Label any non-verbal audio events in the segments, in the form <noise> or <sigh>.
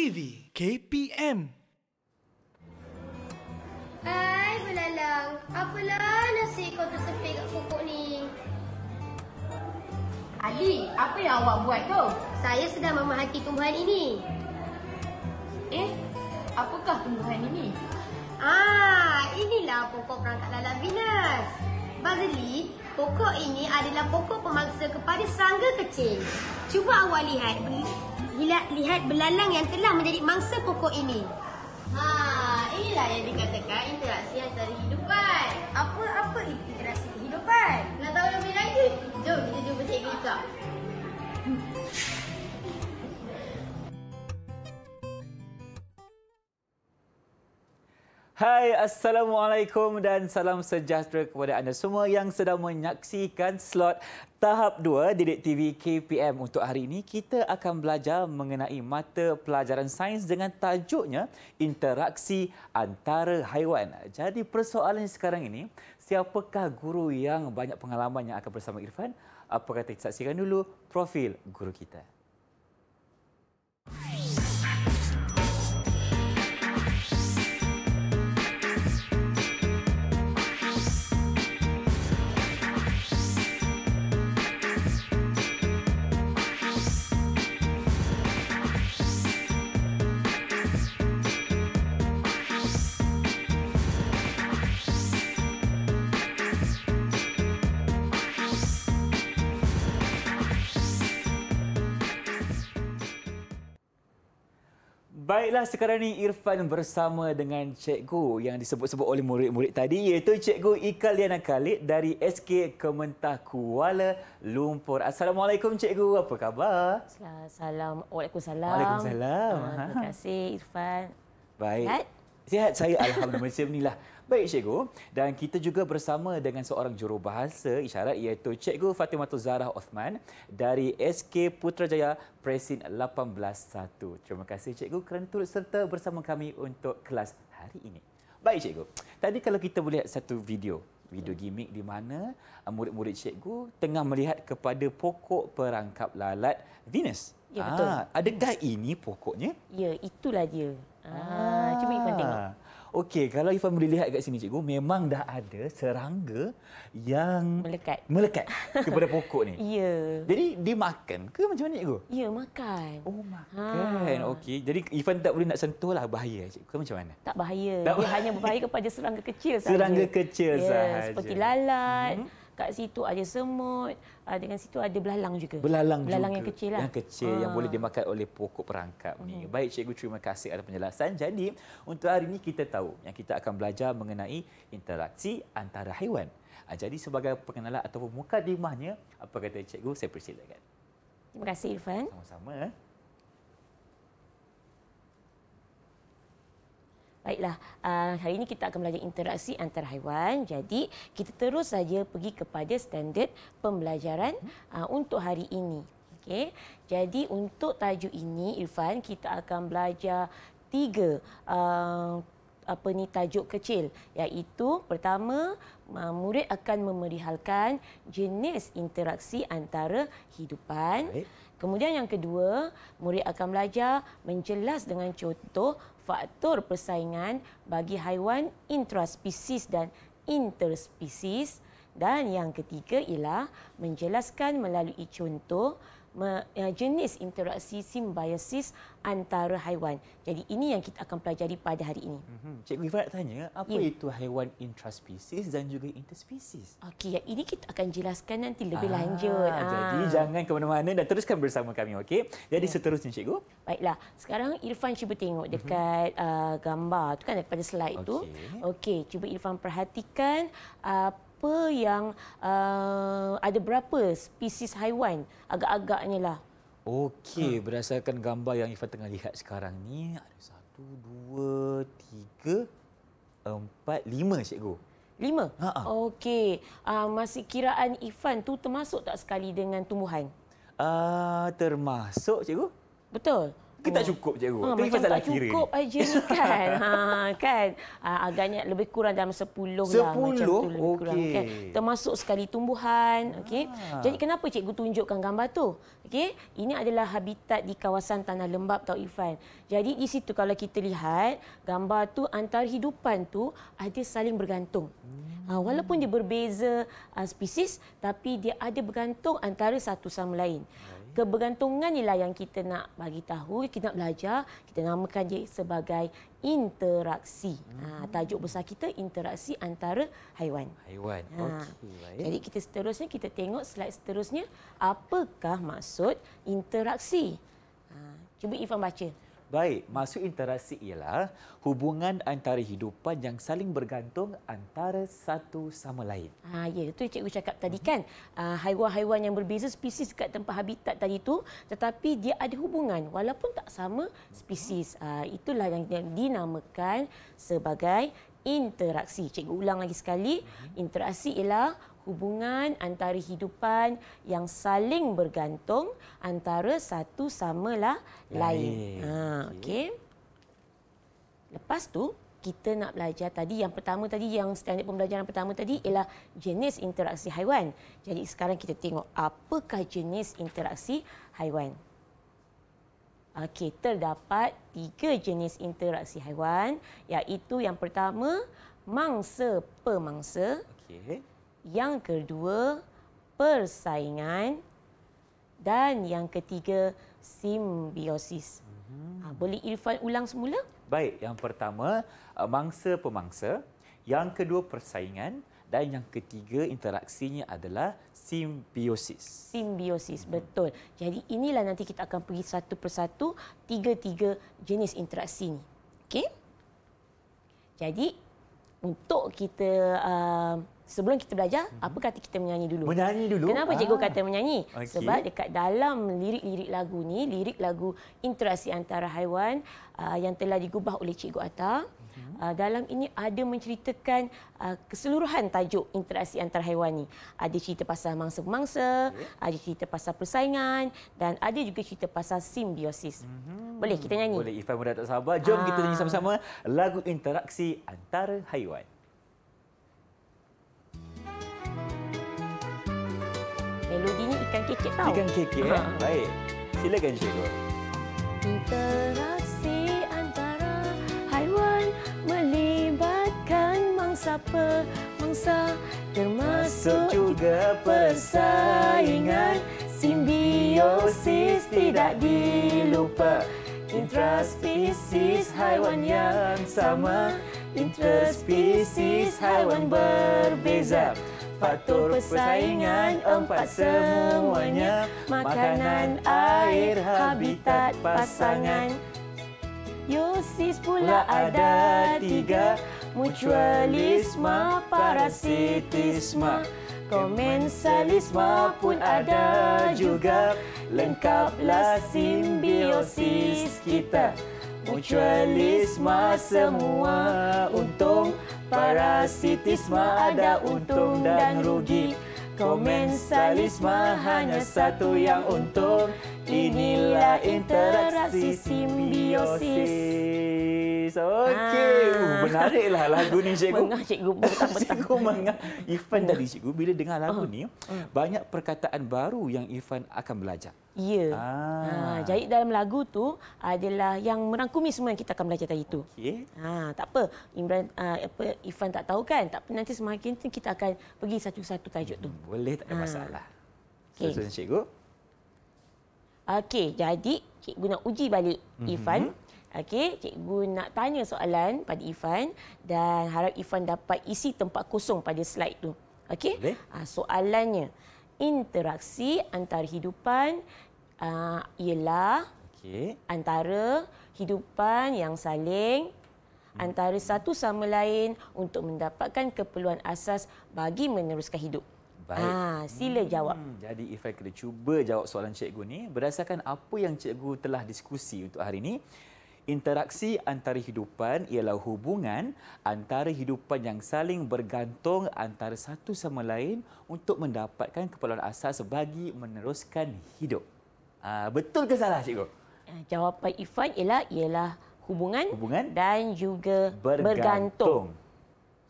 Kiwi KPM Hai belalang Apalah nasi kau tersepit kat pokok ni Ali, apa yang awak buat tu? Saya sedang memahati tumbuhan ini Eh, apakah tumbuhan ini? Ah, inilah pokok perangkat lalat Venus Bazali, pokok ini adalah pokok pemangsa kepada serangga kecil Cuba awak lihat lihat, lihat belalang yang telah menjadi mangsa pokok ini. Ha, inilah yang dikatakan interaksi antara kehidupan. Apa-apa interaksi kehidupan? Nak tahu lebih lagi? Jom kita jumpa cikgu juga. Hai, Assalamualaikum dan salam sejahtera kepada anda semua yang sedang menyaksikan slot tahap 2 Didik TV KPM. Untuk hari ini, kita akan belajar mengenai mata pelajaran sains dengan tajuknya interaksi antara haiwan. Jadi persoalan sekarang ini, siapakah guru yang banyak pengalaman yang akan bersama Irfan? Apa kata kita saksikan dulu profil guru kita. Hai. Baiklah sekarang ni Irfan bersama dengan cikgu yang disebut-sebut oleh murid-murid tadi iaitu cikgu Ikaliana Khalid dari SK Kementah Kuala Lumpur. Assalamualaikum cikgu, apa khabar? Assalamualaikum. Waalaikumsalam. Waalaikumsalam. Uh, terima kasih Irfan. Baik. Sihat? Sihat saya alhamdulillah Baik Cikgu, dan kita juga bersama dengan seorang jurubahasa isyarat iaitu Cikgu Fatimah Zahra Osman dari SK Putrajaya Presin 181. Terima kasih Cikgu kerana turut serta bersama kami untuk kelas hari ini. Baik Cikgu, tadi kalau kita boleh lihat satu video, video gimmick di mana uh, murid-murid Cikgu tengah melihat kepada pokok perangkap lalat Venus. Ya, betul. Ah, adakah ini pokoknya? Ya, itulah dia. Ah, ah. cuma Ivan tengok. Okey, kalau Ifan boleh lihat kat sini cikgu, memang dah ada serangga yang melekat melekat kepada pokok ni. <laughs> ya. Jadi dimakan ke macam mana cikgu? Ya, makan. Oh, makan. Ha. Okey. Jadi Ifan tak boleh nak sentuh lah bahaya cikgu. Macam mana? Tak bahaya. Tak Dia bahaya. <laughs> hanya berbahaya kepada serangga kecil saja. Serangga kecil ya, Seperti lalat. Hmm kat situ ada semut, uh, dengan situ ada belalang juga. Belalang, belalang juga. Belalang yang kecil lah. Yang kecil ha. yang boleh ah. dimakan oleh pokok perangkap uh-huh. ni. Mhm. Baik cikgu terima kasih atas penjelasan. Jadi untuk hari ini kita tahu yang kita akan belajar mengenai interaksi antara haiwan. Ah, jadi sebagai perkenalan ataupun muka dimahnya, apa kata cikgu saya persilakan. Terima kasih Irfan. Sama-sama. Eh. Baiklah, uh, hari ini kita akan belajar interaksi antara haiwan. Jadi, kita terus saja pergi kepada standard pembelajaran uh, untuk hari ini. Okey. Jadi, untuk tajuk ini Irfan, kita akan belajar tiga uh, apa ni tajuk kecil iaitu pertama uh, murid akan memerihalkan jenis interaksi antara hidupan. Baik. Kemudian yang kedua, murid akan belajar menjelas dengan contoh faktor persaingan bagi haiwan intraspesies dan interspesies dan yang ketiga ialah menjelaskan melalui contoh Ya, jenis interaksi simbiosis antara haiwan. Jadi ini yang kita akan pelajari pada hari ini. Mm-hmm. Cik Ifa nak tanya, apa yeah. itu haiwan intraspecies dan juga interspecies? Okey, yang ini kita akan jelaskan nanti lebih ah, lanjut. Ah. Jadi ah. jangan ke mana-mana dan teruskan bersama kami, okey? Jadi yeah. seterusnya, Cikgu. Baiklah, sekarang Irfan cuba tengok mm-hmm. dekat uh, gambar. Itu kan daripada slide okay. tu. Okey, cuba Irfan perhatikan uh, apa yang uh, ada berapa spesies haiwan agak-agaknya lah. Okey, hmm. berdasarkan gambar yang Ifa tengah lihat sekarang ni ada satu, dua, tiga, empat, lima cikgu. Lima? Okey. Uh, masih kiraan Ifan tu termasuk tak sekali dengan tumbuhan? Uh, termasuk, cikgu. Betul ke tak oh. cukup cikgu? Ha, Tapi macam tak kira cukup aja kan. <laughs> ha, kan? Ah, agaknya lebih kurang dalam 10, 10? lah. 10? Okay. Kan? Termasuk sekali tumbuhan. Ha. Okay? Ah. Jadi kenapa cikgu tunjukkan gambar tu? Okay? Ini adalah habitat di kawasan tanah lembap Tau Ifan. Jadi di situ kalau kita lihat, gambar tu antara hidupan tu ada saling bergantung. Ha, walaupun dia berbeza uh, spesies, tapi dia ada bergantung antara satu sama lain kebergantungan inilah yang kita nak bagi tahu kita nak belajar kita namakan dia sebagai interaksi. Ha, hmm. Ha tajuk besar kita interaksi antara haiwan. Haiwan. Ha. Okey. Jadi kita seterusnya kita tengok slide seterusnya apakah maksud interaksi. Ha cuba Ifan baca. Baik, maksud interaksi ialah hubungan antara hidupan yang saling bergantung antara satu sama lain. Ha, ya, itu cikgu cakap tadi uh-huh. kan. Uh, haiwan-haiwan yang berbeza spesies dekat tempat habitat tadi itu, tetapi dia ada hubungan walaupun tak sama spesies. Uh, itulah yang dinamakan sebagai interaksi. Cikgu ulang lagi sekali. Interaksi ialah hubungan antara hidupan yang saling bergantung antara satu sama lah lain. lain. Ha, okay. Lepas tu kita nak belajar tadi yang pertama tadi yang standard pembelajaran pertama tadi ialah jenis interaksi haiwan. Jadi sekarang kita tengok apakah jenis interaksi haiwan. Okey, terdapat tiga jenis interaksi haiwan iaitu yang pertama mangsa pemangsa. Okey. Yang kedua, persaingan. Dan yang ketiga, simbiosis. Mm-hmm. Boleh Irfan ulang semula? Baik, yang pertama, ah, mangsa pemangsa. Yang kedua, persaingan. Dan yang ketiga, interaksinya adalah simbiosis. Simbiosis, mm-hmm. betul. Jadi inilah nanti kita akan pergi satu persatu, tiga-tiga jenis interaksi ini. Okey? Jadi, untuk kita... Uh, sebelum kita belajar, hmm apa kata kita menyanyi dulu? Menyanyi dulu. Kenapa ah. cikgu kata menyanyi? Okay. Sebab dekat dalam lirik-lirik lagu ni, lirik lagu interaksi antara haiwan uh, yang telah digubah oleh cikgu Atta, hmm uh, dalam ini ada menceritakan uh, keseluruhan tajuk interaksi antara haiwan ni. Ada cerita pasal mangsa-mangsa, okay. ada cerita pasal persaingan dan ada juga cerita pasal simbiosis. hmm Boleh kita nyanyi? Boleh. Ifan muda tak sabar. Jom ah. kita nyanyi sama-sama lagu interaksi antara haiwan. Melodinya ikan kekek tau. Ikan kekek eh? ha. Baik. Silakan Cikgu. Interaksi antara haiwan melibatkan mangsa pe mangsa termasuk juga persaingan simbiosis tidak dilupa intraspesies haiwan yang sama intraspesies haiwan berbeza faktor persaingan empat semuanya Makanan, air, habitat, pasangan Yosis pula ada tiga Mutualisme, parasitisme Komensalisme pun ada juga Lengkaplah simbiosis kita Mutualisme semua untung Parasitisme ada untung dan rugi Komensalisme hanya satu yang untung Inilah interaksi simbiosis. Okey. Ah. Uh, Menariklah lagu ni cikgu. <laughs> Mengah cikgu. <laughs> Cikgu mengah. Irfan tadi cikgu, bila dengar lagu ah. ni, hmm. banyak perkataan baru yang Irfan akan belajar. Ya. Ah. Ha, jahit dalam lagu tu adalah yang merangkumi semua yang kita akan belajar tadi tu. Okay. Ha, ah, tak apa. Imran, uh, apa Ifan tak tahu kan? Tak apa, nanti semakin tu kita akan pergi satu-satu tajuk tu. Hmm, boleh, tak ada ha. masalah. Okay. Selesai, Encik Guru. Okey, jadi cikgu nak uji balik mm-hmm. Ifan. Okey, cikgu nak tanya soalan pada Ifan dan harap Ifan dapat isi tempat kosong pada slide tu. Okey? Okay. Ah, soalannya, interaksi antara hidupan uh, ialah okay. antara hidupan yang saling hmm. antara satu sama lain untuk mendapatkan keperluan asas bagi meneruskan hidup baik. Ah, sila hmm. jawab. Jadi Ifai kena cuba jawab soalan cikgu ni berdasarkan apa yang cikgu telah diskusi untuk hari ini. Interaksi antara hidupan ialah hubungan antara hidupan yang saling bergantung antara satu sama lain untuk mendapatkan keperluan asas bagi meneruskan hidup. Ah, betul ke salah cikgu? Ah, jawapan Ifan ialah ialah hubungan, hubungan dan juga bergantung. bergantung.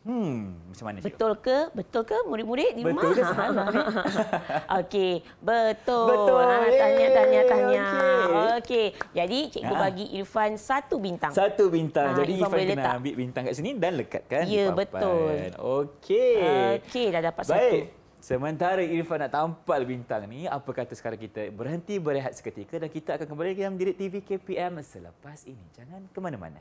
Hmm, macam mana? Betul ke? Betul ke murid-murid di betul rumah? Betul ke ha, ha, ha. <laughs> Okey, betul. Betul. Ah, tanya, tanya, tanya. Okey. Okay. Jadi, cikgu ha. bagi Irfan satu bintang. Satu bintang. Ha, Jadi, Irfan, Irfan kena ambil bintang kat sini dan lekatkan. Ya, betul. Okey. Okey, dah dapat Baik. satu. Sementara Irfan nak tampal bintang ni, apa kata sekarang kita berhenti berehat seketika dan kita akan kembali ke dalam diri TV KPM selepas ini. Jangan ke mana-mana.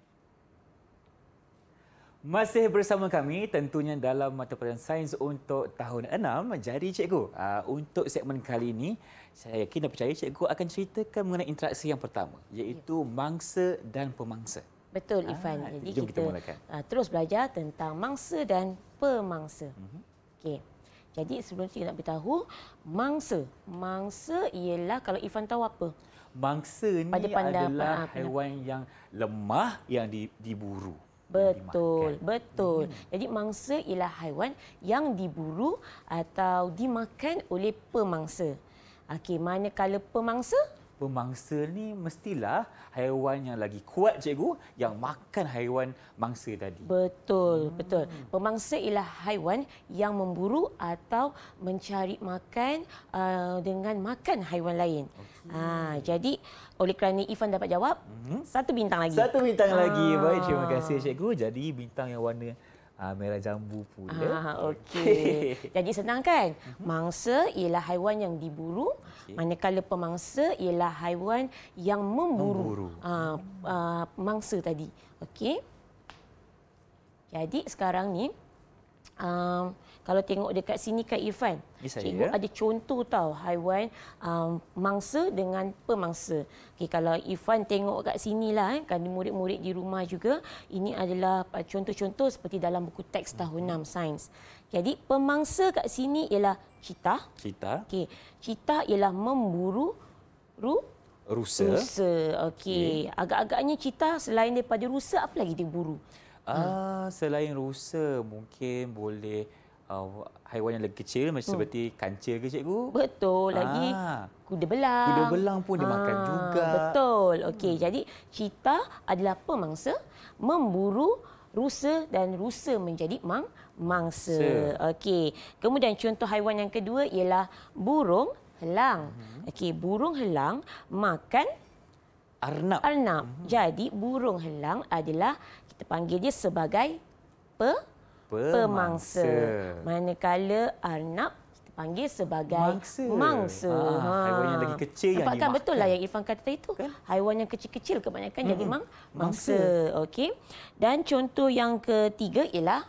Masih bersama kami tentunya dalam mata pelajaran sains untuk tahun 6 jadi cikgu. Ah, untuk segmen kali ini saya yakin dan percaya cikgu akan ceritakan mengenai interaksi yang pertama iaitu ya. mangsa dan pemangsa. Betul ah, Ifan. Ah, jadi kita, kita uh, terus belajar tentang mangsa dan pemangsa. Uh-huh. Okey. Jadi sebelum kita nak beritahu mangsa. Mangsa ialah kalau Ifan tahu apa? Mangsa ni adalah haiwan yang lemah yang diburu. Betul, betul. Hmm. Jadi mangsa ialah haiwan yang diburu atau dimakan oleh pemangsa. Okey, manakala pemangsa? pemangsa ni mestilah haiwan yang lagi kuat cikgu yang makan haiwan mangsa tadi. Betul, hmm. betul. Pemangsa ialah haiwan yang memburu atau mencari makan uh, dengan makan haiwan lain. Okay. Ha, ah, jadi oleh kerana Ifan dapat jawab, hmm. satu bintang lagi. Satu bintang ha. lagi. Ah. Baik, terima kasih cikgu. Jadi bintang yang warna uh, merah jambu pula. Ah, okey. Jadi senang kan? Mhm. Mangsa ialah haiwan yang diburu, okay. manakala pemangsa ialah haiwan yang memburu. memburu. Uh, uh, mangsa tadi. Okay. Jadi sekarang ni uh, kalau tengok dekat sini kan Irfan, yes, cikgu ya. ada contoh tau haiwan um, mangsa dengan pemangsa. Okay, kalau Irfan tengok kat sini lah, eh, kan murid-murid di rumah juga, ini adalah uh, contoh-contoh seperti dalam buku teks tahun mm-hmm. 6, sains. Jadi pemangsa kat sini ialah cita. Cita. Okay. Cita ialah memburu ru rusa. Rusa. Okey. Agak-agaknya cita selain daripada rusa apa lagi dia buru? Ah, hmm. selain rusa mungkin boleh uh, haiwan yang lebih kecil macam hmm. seperti kancil ke cikgu? Betul. Lagi ah. kuda belang. Kuda belang pun ah. dimakan juga. Betul. Okey, hmm. jadi cita adalah pemangsa memburu rusa dan rusa menjadi mang mangsa. Okey. Kemudian contoh haiwan yang kedua ialah burung helang. Hmm. Okey, burung helang makan arnab. Arnab. Hmm. Jadi burung helang adalah kita panggil dia sebagai pe, pemangsa. pemangsa. Manakala anak kita panggil sebagai mangsa. mangsa. Ah, ah ha. Haiwan yang lagi kecil Nampak yang kan betul lah yang Irfan kata itu. Kan? Haiwan yang kecil-kecil kebanyakan hmm. jadi mang, mangsa. mangsa. Okey. Dan contoh yang ketiga ialah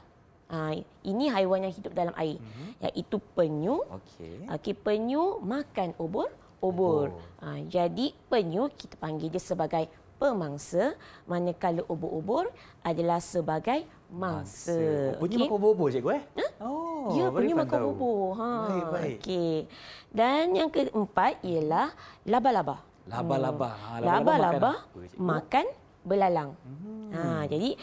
Ha, ini haiwan yang hidup dalam air mm-hmm. iaitu penyu. Okay. Okey penyu makan obor-obor. Ha, ah, jadi penyu kita panggil dia sebagai pemangsa manakala ubur-ubur adalah sebagai mangsa. Oh, punya okay. makan ubur-ubur cikgu eh? Ha? Oh, ya, punya makan ubur. Ha. Baik, Okay. Dan yang keempat ialah laba-laba. Laba-laba. Hmm. Ah, laba-laba makan, makan belalang. Hmm. Ha, jadi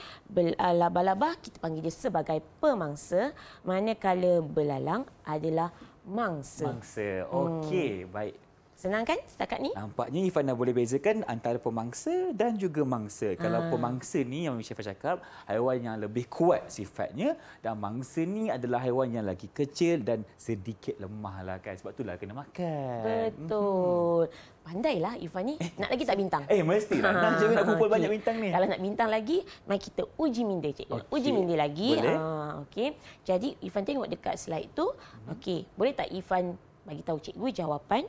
ah, laba-laba kita panggil dia sebagai pemangsa manakala belalang adalah mangsa. Mangsa. Hmm. Okey, hmm. baik. Senang kan setakat ni? Nampaknya Ifan dah boleh bezakan antara pemangsa dan juga mangsa. Hmm. Kalau ah. pemangsa ni yang Syafah cakap, haiwan yang lebih kuat sifatnya dan mangsa ni adalah haiwan yang lagi kecil dan sedikit lemah lah kan. Sebab itulah kena makan. Betul. Hmm. Pandailah Ifan ni. Eh. Nak lagi tak bintang? Eh, mesti lah. Ha. Nak cakap nak kumpul okay. <laughs> banyak bintang ni. Kalau nak bintang lagi, mari kita uji minda cik. Okay. Uji minda lagi. Boleh. Ha, ah, okay. Jadi Ifan tengok dekat slide tu. Hmm. Okay. Boleh tak Ifan bagi tahu cikgu jawapan?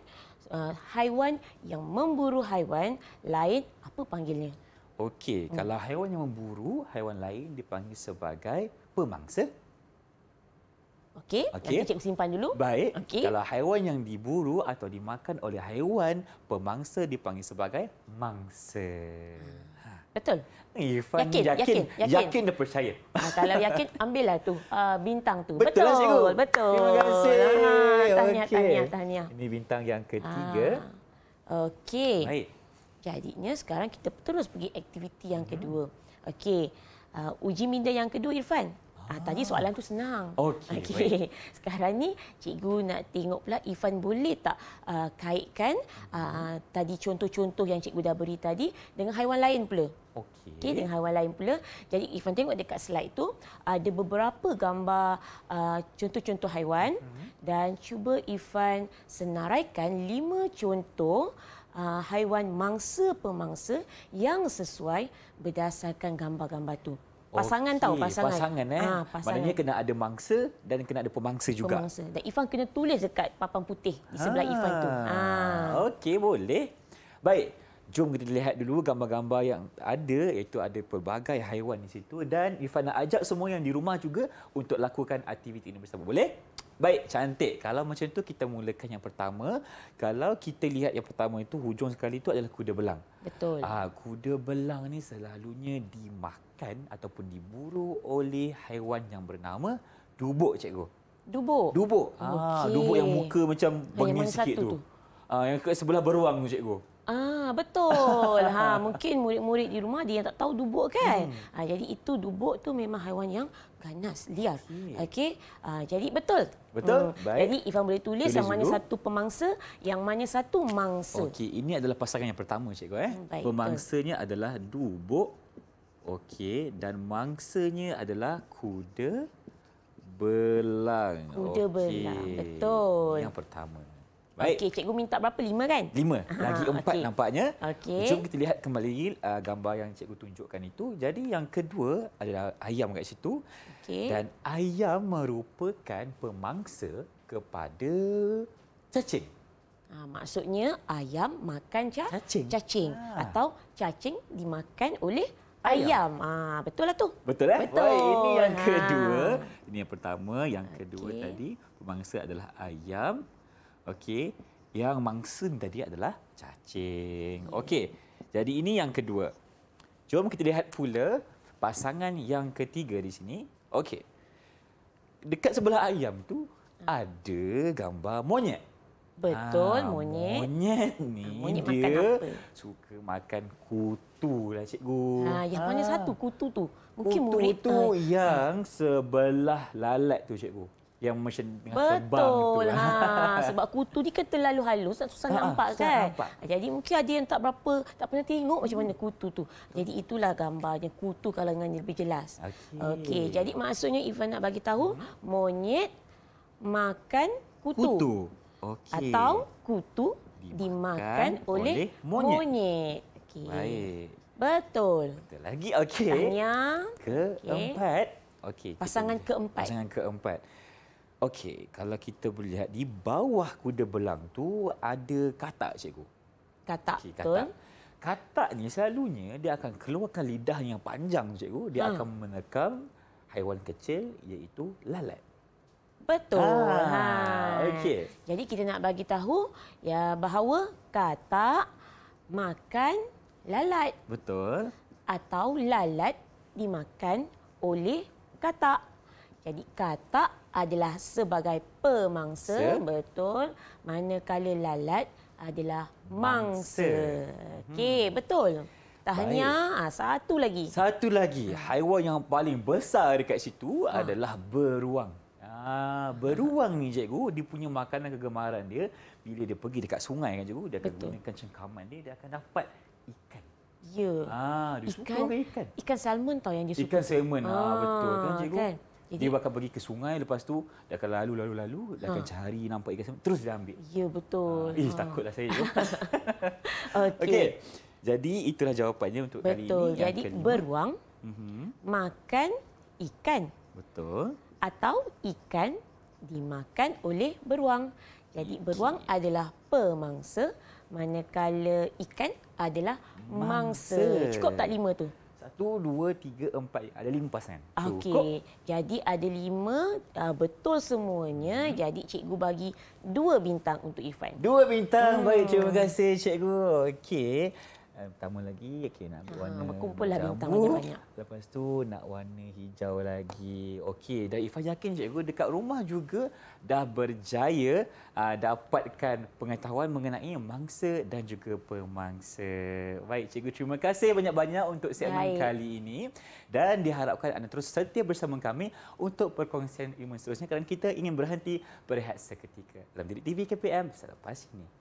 uh, haiwan yang memburu haiwan lain apa panggilnya? Okey, hmm. kalau haiwan yang memburu haiwan lain dipanggil sebagai pemangsa. Okey, okay. nanti cikgu simpan dulu. Baik. Okay. Kalau haiwan yang diburu atau dimakan oleh haiwan pemangsa dipanggil sebagai mangsa. Hmm. Betul. Irfan yakin, yakin, yakin. Yakin dan percaya. Ah, kalau yakin, <laughs> ambillah tu uh, bintang tu. Betul, betul cikgu. Betul. Terima kasih. Ah, tahniah, okay. tahniah, tahniah. Ini bintang yang ketiga. Ah. Okey. Baik. Jadinya sekarang kita terus pergi aktiviti yang hmm. kedua. Okey. Uh, uji minda yang kedua, Irfan. Ah. tadi soalan tu senang. Okey. Okay. <laughs> Sekarang ni cikgu nak tengok pula Ifan boleh tak uh, kaitkan uh, tadi contoh-contoh yang cikgu dah beri tadi dengan haiwan lain pula. Okey. Okey dengan haiwan lain pula. Jadi Ifan tengok dekat slide tu ada beberapa gambar uh, contoh-contoh haiwan hmm. dan cuba Ifan senaraikan lima contoh Uh, haiwan mangsa pemangsa yang sesuai berdasarkan gambar-gambar tu. Pasangan okay. tau pasangan. Pasangan eh. Ha, pasangan. Maknanya kena ada mangsa dan kena ada pemangsa juga. Pemangsa. Dan Ifan kena tulis dekat papan putih di sebelah ha. Ah, Ifan tu. Ah, Okey boleh. Baik. Jom kita lihat dulu gambar-gambar yang ada iaitu ada pelbagai haiwan di situ dan Ifan nak ajak semua yang di rumah juga untuk lakukan aktiviti ini bersama. Boleh? Baik, cantik. Kalau macam tu kita mulakan yang pertama. Kalau kita lihat yang pertama itu hujung sekali itu adalah kuda belang. Betul. Ah, kuda belang ni selalunya dimakan ataupun diburu oleh haiwan yang bernama dubuk, cikgu. Dubuk. Dubuk. Ah, okay. dubuk yang muka macam bengis sikit tu. tu. Ah, yang ke sebelah beruang tu, cikgu. Ah betul. <laughs> Ha mungkin murid-murid di rumah dia yang tak tahu dubuk kan. Hmm. Ha jadi itu dubuk tu memang haiwan yang ganas liar okey uh, jadi betul betul hmm. baik jadi ifan boleh tulis, tulis yang mana dulu. satu pemangsa yang mana satu mangsa okey ini adalah pasangan yang pertama cikgu eh hmm, baik, pemangsanya betul. adalah dubuk okey dan mangsanya adalah kuda belang kuda okay. belang betul yang pertama Baik. Okey, cikgu minta berapa? Lima kan? Lima. Lagi Aha, empat okay. nampaknya. Okey. Jom kita lihat kembali uh, gambar yang cikgu tunjukkan itu. Jadi yang kedua adalah ayam kat situ. Okey. Dan ayam merupakan pemangsa kepada cacing. Ha, maksudnya ayam makan ca- cacing. cacing. Ha. Atau cacing dimakan oleh ayam. ayam. Ha, betul lah tu. Betul eh? Betul. ini yang kedua. Ha. Ini yang pertama. Yang kedua okay. tadi pemangsa adalah ayam. Okey, yang mangsa tadi adalah cacing. Okey. Jadi ini yang kedua. Jom kita lihat pula pasangan yang ketiga di sini. Okey. Dekat sebelah ayam tu hmm. ada gambar monyet. Betul, ha, monyet. Monyet ni ah, monyet dia makan suka makan kutu lah cikgu. Ha, yang mana ha. satu kutu tu? Mungkin kutu murid, tu uh, yang sebelah lalat tu cikgu yang macam dengan Betul. terbang gitu. Betul. sebab kutu ni kan terlalu halus, tak susah ha, nampak susah kan. Nampak. Ah, jadi mungkin ada yang tak berapa, tak pernah tengok hmm. macam mana kutu tu. Jadi itulah gambarnya kutu kalau dengan lebih jelas. Okey. Okay. Jadi maksudnya Ivan nak bagi tahu, hmm. monyet makan kutu. Kutu. Okey. Atau kutu dimakan, dimakan oleh, oleh monyet. Okey. Baik. Betul. Betul lagi. Okey. Tanya. Keempat. Okey. Okay. Pasangan keempat. Pasangan keempat. Okey, kalau kita melihat di bawah kuda belang tu ada katak cikgu. Katak. Okay, katak. Betul. Katak ni selalunya dia akan keluarkan lidah yang panjang cikgu, dia hmm. akan menerkam haiwan kecil iaitu lalat. Betul. Ha. ha. Okey. Jadi kita nak bagi tahu ya bahawa katak makan lalat. Betul. Atau lalat dimakan oleh katak. Jadi katak adalah sebagai pemangsa Se? betul manakala lalat adalah mangsa, mangsa. okey hmm. betul tahniah ah, satu lagi satu lagi haiwan yang paling besar dekat situ ha. adalah beruang Ah, beruang ni cikgu dia punya makanan kegemaran dia bila dia pergi dekat sungai kan cikgu dia akan Betul. gunakan cengkaman dia dia akan dapat ikan Ya. Ah, dia ikan, suka ikan. Ikan salmon tau yang dia suka. Ikan salmon. Ah, betul kan ah, cikgu? Kan? Jadi, dia akan pergi ke sungai lepas tu dia akan lalu lalu lalu dia ha. akan cari nampak ikan sama terus dia ambil. Ya betul. Ha. Eh ha. takutlah saya <laughs> <laughs> Okey. Okay. Jadi itulah jawapannya untuk betul. kali ini. Betul. Jadi kelima. beruang mm-hmm. makan ikan. Betul. Atau ikan dimakan oleh beruang. Jadi beruang adalah pemangsa manakala ikan adalah mangsa. mangsa. Cukup tak lima tu? Satu, dua, tiga, empat. Ada lima pasangan. Okey. Jadi ada lima. Uh, betul semuanya. Hmm. Jadi cikgu bagi dua bintang untuk Ifan. Dua bintang. Hmm. Baik. Terima kasih cikgu. Okey. Dan eh, pertama lagi, okay, nak ha, warna Kumpul lah bintang banyak-banyak. Lepas tu nak warna hijau lagi. Okey, dan Ifah yakin cikgu dekat rumah juga dah berjaya uh, dapatkan pengetahuan mengenai mangsa dan juga pemangsa. Baik, cikgu terima kasih banyak-banyak untuk segmen Baik. kali ini. Dan diharapkan anda terus setia bersama kami untuk perkongsian ilmu seterusnya kerana kita ingin berhenti berehat seketika. Dalam diri TV KPM, selepas ini.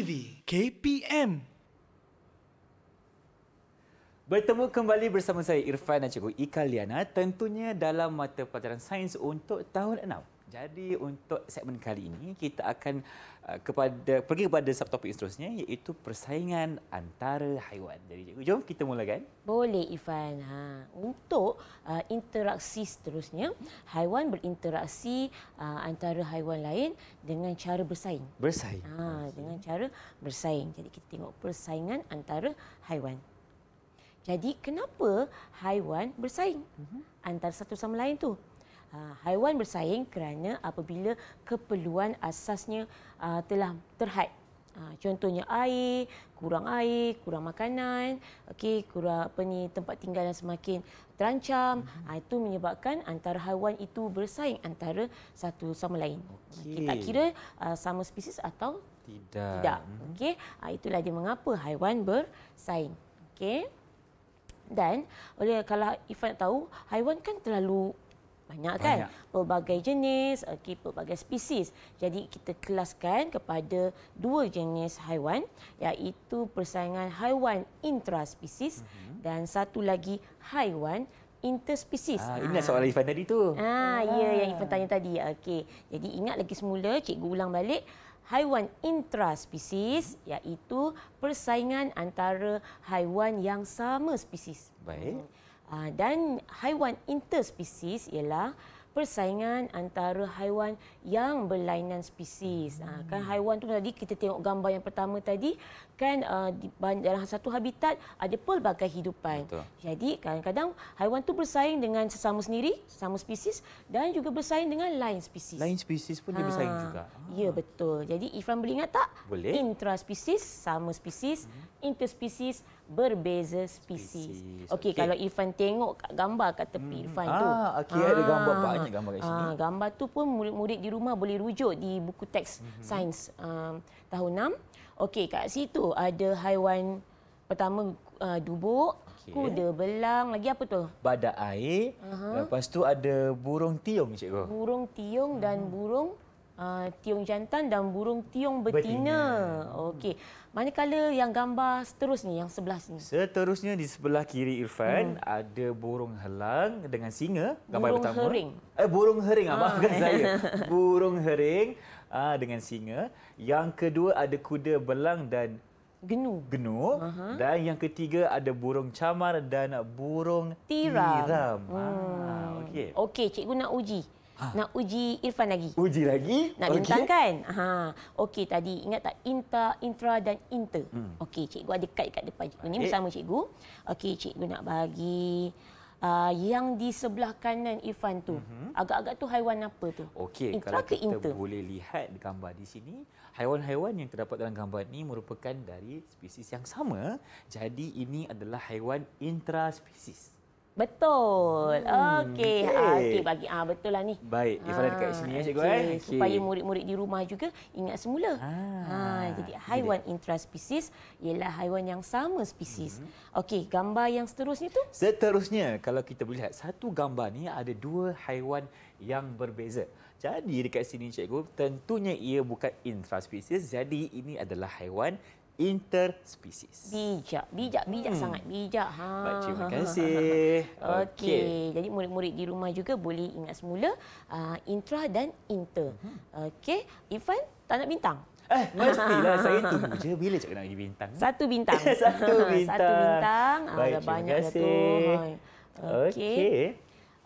TV KPM Bertemu kembali bersama saya Irfan dan Cikgu Ika Liana tentunya dalam mata pelajaran sains untuk tahun jadi untuk segmen kali ini kita akan uh, kepada pergi kepada subtopik seterusnya iaitu persaingan antara haiwan. Jadi cikgu jom kita mulakan. Boleh Ifan. Ha untuk uh, interaksi seterusnya haiwan berinteraksi uh, antara haiwan lain dengan cara bersaing. Bersaing. Ha dengan cara bersaing. Jadi kita tengok persaingan antara haiwan. Jadi kenapa haiwan bersaing? Uh-huh. Antara satu sama lain tu. Ha, haiwan bersaing kerana apabila keperluan asasnya ha, telah terhad. Ha, contohnya air, kurang air, kurang makanan, okey, kurang apa ni tempat tinggal yang semakin terancam, mhm. ha, itu menyebabkan antara haiwan itu bersaing antara satu sama lain. Okay. Ha, okay, tak kira uh, sama spesies atau tidak. Tidak. Mhm. Okey, ha, itulah dia mengapa haiwan bersaing. Okey. Dan oleh kalau Ifan tahu, haiwan kan terlalu banyak kan banyak. pelbagai jenis okay, eh, pelbagai spesies jadi kita kelaskan kepada dua jenis haiwan iaitu persaingan haiwan intraspesies mm-hmm. dan satu lagi haiwan interspesies. Ah, ini ah. soalan Ifan tadi tu. Ah, ya, ya, ah. ya yang Ifan tanya tadi. Ah, okay. Jadi ingat lagi semula cikgu ulang balik haiwan intraspesies mm-hmm. iaitu persaingan antara haiwan yang sama spesies. Baik. Hmm. Ah, dan haiwan interspesies ialah persaingan antara haiwan yang berlainan spesies. Ah, kan hmm. Kan haiwan tu tadi kita tengok gambar yang pertama tadi kan ah, dalam satu habitat ada pelbagai hidupan. Jadi kadang-kadang haiwan tu bersaing dengan sesama sendiri, sesama spesies dan juga bersaing dengan lain spesies. Lain spesies pun ha. dia bersaing juga. Ya betul. Jadi Ifran boleh ingat tak? Boleh. Intraspesies sama spesies hmm interspecies berbeza species. species. Okey, okay. kalau Irfan tengok gambar kat tepi hmm. Irfan ah, tu. Okay, ah, okey ada ah. gambar banyak gambar kat sini. Ah, gambar tu pun murid-murid di rumah boleh rujuk di buku teks hmm. sains um, tahun 6. Okey, kat situ ada haiwan pertama uh, dubuk Kuda belang lagi apa tu? Badak air. Uh-huh. Lepas tu ada burung tiung cikgu. Burung tiung dan hmm. burung Ah, tiung jantan dan burung tiung betina. betina. Okey. Manakala yang gambar seterusnya yang sebelah sini. Seterusnya di sebelah kiri Irfan hmm. ada burung helang dengan singa gambar burung pertama. Hering. Eh burung hering apa ah, ah. ha. <laughs> saya. Burung hering uh, dengan singa. Yang kedua ada kuda belang dan Genu. Genu. Aha. Dan yang ketiga ada burung camar dan burung tiram. tiram. Hmm. Ah, Okey. Okey, cikgu nak uji ha. nak uji Irfan lagi. Uji lagi? Nak okay. bintang kan? Ha. Okey tadi ingat tak inter, intra dan inter. Hmm. Okey cikgu ada kad dekat depan cikgu ni okay. bersama cikgu. Okey cikgu nak bagi Uh, yang di sebelah kanan Irfan tu uh-huh. agak-agak tu haiwan apa tu okey kalau kita inter? boleh lihat gambar di sini haiwan-haiwan yang terdapat dalam gambar ni merupakan dari spesies yang sama jadi ini adalah haiwan intraspesies Betul. Hmm. Okey. Okey ah, okay, bagi ah betul lah ni. Baik. Ifan ah. dekat sini ya cikgu okay. eh. Okay. Supaya murid-murid di rumah juga ingat semula. ah. ah, jadi haiwan intraspesies ialah haiwan yang sama spesies. Hmm. Okey, gambar yang seterusnya tu? Seterusnya kalau kita boleh lihat satu gambar ni ada dua haiwan yang berbeza. Jadi dekat sini cikgu tentunya ia bukan intraspesies. Jadi ini adalah haiwan interspecies. Bijak, bijak, bijak hmm. sangat bijak. Ha. Baik, terima <laughs> kasih. Okey, okay. jadi murid-murid di rumah juga boleh ingat semula uh, intra dan inter. Hmm. Okey, Ivan tak nak bintang. Eh, mestilah saya <laughs> tunggu je bila cakap nak jadi bintang. Satu bintang. <laughs> Satu bintang. Satu bintang. Ah, Baik, ada banyak kasih. dah Okey. Okey,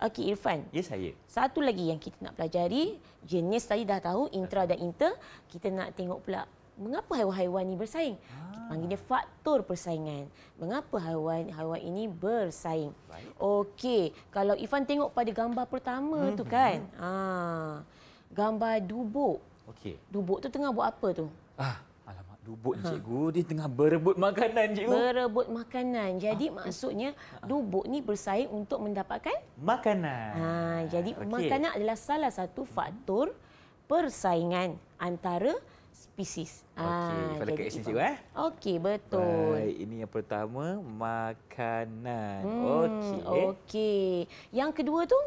okay, Irfan. Ya, yes, saya. Satu lagi yang kita nak pelajari, jenis tadi dah tahu intra dan inter. Kita nak tengok pula mengapa haiwan-haiwan ini bersaing? Ah. Kita panggilnya faktor persaingan. Mengapa haiwan-haiwan ini bersaing? Okey, kalau Ifan tengok pada gambar pertama hmm. tu mhm. kan. Ha. Gambar dubuk. Okey. Dubuk tu tengah buat apa tu? Ah, alamak, dubuk ni ha. cikgu di tengah berebut makanan cikgu. Berebut makanan. Ah. Jadi ha. maksudnya ah. dubuk ni bersaing untuk mendapatkan makanan. Ha, jadi okay. makanan adalah salah satu faktor persaingan antara species. Ah, okey, ah, kalau kat eh. Okey, betul. Baik, ini yang pertama makanan. Hmm, Okey. Okey. Yang kedua tu?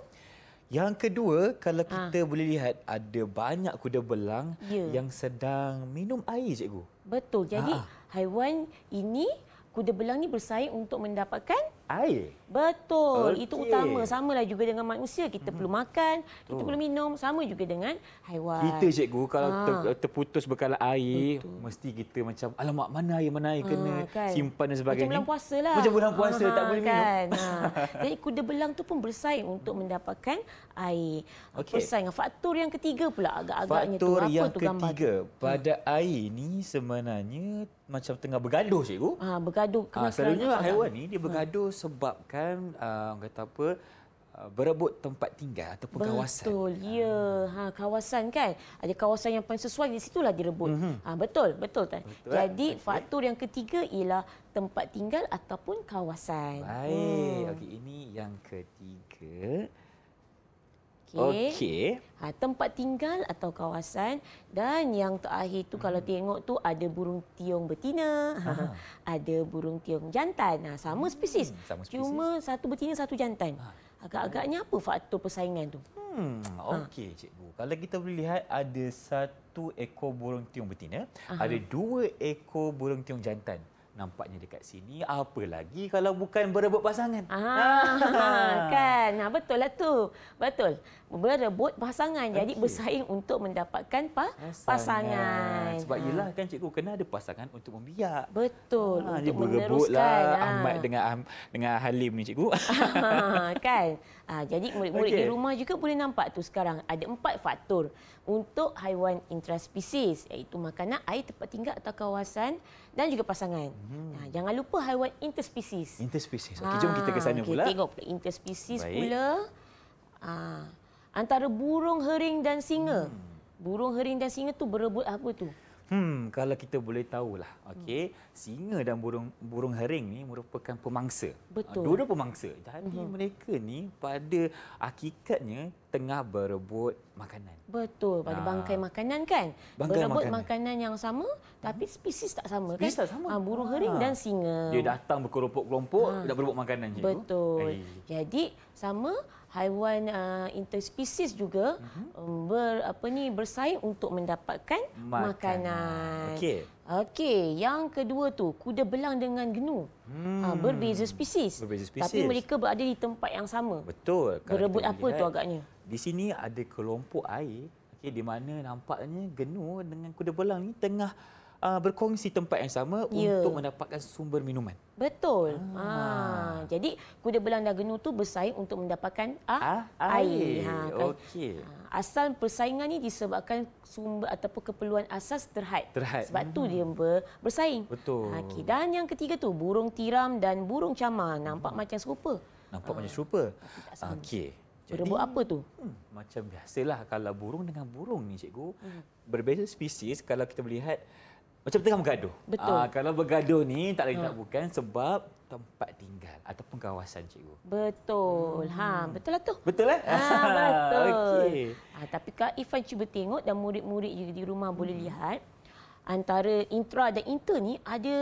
Yang kedua, kalau ah. kita boleh lihat ada banyak kuda belang ya. yang sedang minum air, cikgu. Betul. Jadi, ha. haiwan ini kuda belang ni bersaing untuk mendapatkan air. Betul. Okay. Itu utama. Sama lah juga dengan manusia. Kita hmm. perlu makan, Betul. kita perlu minum. Sama juga dengan haiwan. Kita, cikgu, kalau ha. terputus bekalan air, Betul. mesti kita macam, alamak, mana air, mana air ha, kena ah, kan. simpan dan sebagainya. Macam bulan puasa lah. Macam bulan puasa, ha, tak boleh kan. minum. <laughs> Ha. Jadi kuda belang tu pun bersaing untuk mendapatkan air. Okay. Bersaing. Faktor yang ketiga pula agak-agaknya. tu Faktor tu, yang tu ketiga. Gambar. Pada hmm. air ni sebenarnya macam tengah bergaduh, cikgu. Ha, bergaduh. Ha, selalunya haiwan ni, dia bergaduh sebabkan uh, ah, kata apa ah, berebut tempat tinggal ataupun Betul, kawasan. Betul. Ya, ah. ha kawasan kan. Ada kawasan yang paling sesuai di situlah direbut. Mm-hmm. Ha betul, betul tak? Jadi okay. faktor yang ketiga ialah tempat tinggal ataupun kawasan. Baik. Hmm. Okey, ini yang ketiga. Okey. Okey. Ha, tempat tinggal atau kawasan dan yang terakhir tu kalau tengok tu ada burung tiung betina, ha, ada burung tiung jantan. Ha, sama hmm, spesies. sama spesies. Cuma satu betina satu jantan. Ha. Agak-agaknya apa faktor persaingan tu? Hmm, ha. okey ha. cikgu. Kalau kita boleh lihat ada satu ekor burung tiung betina, Aha. ada dua ekor burung tiung jantan nampaknya dekat sini apa lagi kalau bukan berebut pasangan. Ah, ah. <laughs> kan. Nah betul lah tu. Betul. Berebut pasangan. Jadi okay. bersaing untuk mendapatkan pa- pasangan. pasangan. Sebab ha. yelah kan cikgu kena ada pasangan untuk membiak. Betul. Ha, untuk berebutlah ha. Ahmad dengan dengan Halim ni cikgu. Ha, <laughs> kan. Ha, jadi murid-murid okay. di rumah juga boleh nampak tu sekarang ada empat faktor untuk haiwan intraspesies iaitu makanan air tempat tinggal atau kawasan dan juga pasangan. Hmm. Nah, ha, jangan lupa haiwan interspesies. Interspesies. Okey, ha, jom kita ke sana okay, pula. Tengok pula interspesies Baik. pula. Aa, ha, antara burung hering dan singa. Hmm. Burung hering dan singa tu berebut apa tu? Hmm, kalau kita boleh tahu lah, okey, hmm. singa dan burung burung hering ni merupakan pemangsa. Betul. Dua-dua pemangsa. Jadi hmm. mereka ni pada hakikatnya tengah berebut makanan. Betul, pada ha. bangkai makanan kan? Bangkai berebut makanan. makanan yang sama tapi hmm. spesies tak sama kan? Tak sama. Ha, burung ah. hering ha. dan singa. Dia datang berkelompok-kelompok ha. dan berebut makanan je. Betul. Eh. Jadi sama haiwan uh, interspecies juga uh-huh. ber apa ni bersaing untuk mendapatkan makanan. makanan. Okey. Okey, yang kedua tu kuda belang dengan gnu. Hmm. Uh, berbeza spesies. Berbeza spesies. Tapi mereka berada di tempat yang sama. Betul. Berebut apa tu agaknya? Di sini ada kelompok air Okay. di mana nampaknya genu dengan kuda belang ni tengah uh, berkongsi tempat yang sama ya. untuk mendapatkan sumber minuman. Betul. Ha. Ha. Jadi kuda belang dan genu tu bersaing untuk mendapatkan ah, ah air. Ha. Kan? Okey. Asal persaingan ni disebabkan sumber ataupun keperluan asas terhad. terhad. Sebab hmm. tu dia bersaing. Betul. Ha. Okay. Dan yang ketiga tu burung tiram dan burung cama nampak hmm. macam serupa. Nampak ha. macam serupa. Okey. Jadi, Berebut apa tu? Hmm, macam biasalah kalau burung dengan burung ni cikgu. Hmm. Berbeza spesies kalau kita melihat macam tengah bergaduh. Betul. Uh, kalau bergaduh ni tak lain ha. tak bukan sebab tempat tinggal ataupun kawasan cikgu. Betul. Ha, hmm. Ha, betul lah tu. Betul eh? Ha, betul. <laughs> Okey. Ha, tapi Kak Ifan cuba tengok dan murid-murid juga di rumah hmm. boleh lihat antara intra dan inter ni ada